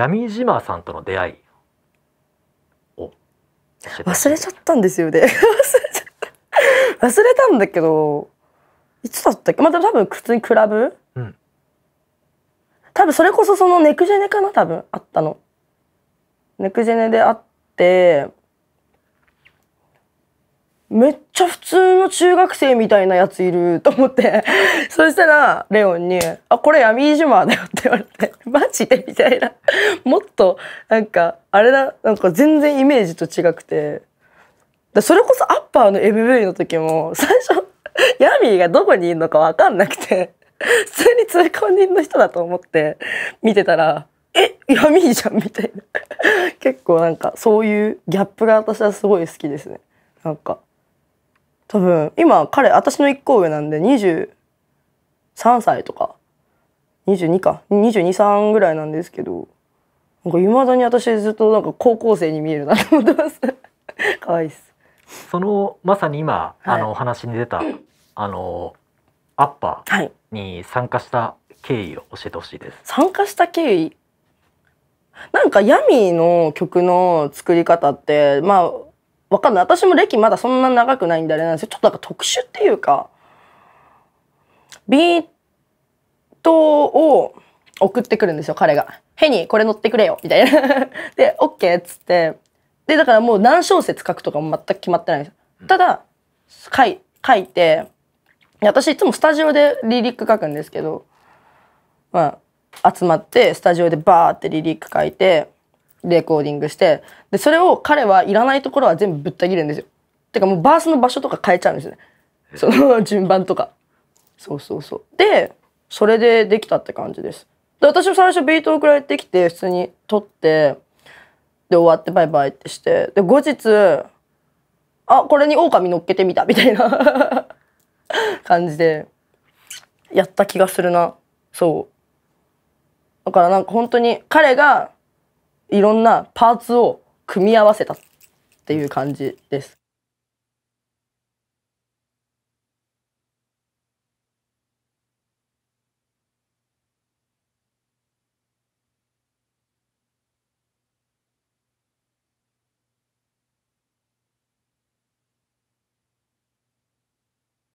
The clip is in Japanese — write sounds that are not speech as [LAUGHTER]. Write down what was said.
闇島さんとの出会いを忘れちゃったんですよね [LAUGHS] 忘れたんだけどいつだったっけまあ多分普通にクラブ、うん、多分それこそそのネクジェネかな多分あったのネクジェネであってめっちゃ普通の中学生みたいなやついると思って [LAUGHS] そしたらレオンに「あこれ闇まだよ」って言われて「[LAUGHS] マジで?」みたいなもっとなんかあれだなんか全然イメージと違くてだそれこそアッパーの MV の時も最初 [LAUGHS] ヤミーがどこにいるのか分かんなくて普通に通行人の人だと思って見てたら「え闇じゃん」みたいな結構なんかそういうギャップが私はすごい好きですねなんか。多分、今彼、私の1個上なんで23歳とか、22か、22、3ぐらいなんですけど、なんかいまだに私ずっとなんか高校生に見えるなと思ってます。可 [LAUGHS] 愛いっす。そのまさに今、はい、あのお話に出たあのアッパーに参加した経緯を教えてほしいです。参加した経緯なんか闇の曲の作り方ってまあわかんない。私も歴まだそんな長くないんであれなんですけど、ちょっとなんか特殊っていうか、ビートを送ってくるんですよ、彼が。ヘにこれ乗ってくれよ、みたいな。[LAUGHS] で、OK っつって。で、だからもう何小節書くとかも全く決まってないんですよ。ただ、書い書いて、私いつもスタジオでリリック書くんですけど、まあ、集まってスタジオでバーってリリック書いて、レコーディングしてでそれを彼はいらないところは全部ぶった切るんですよてかもうバースの場所とか変えちゃうんですねその順番とかそうそうそうでそれでできたって感じですで私も最初ビート送られてきて普通に撮ってで終わってバイバイってしてで後日あこれに狼乗っけてみたみたいな [LAUGHS] 感じでやった気がするなそうだからなんか本当に彼がいろんなパーツを組み合わせたっていう感じです。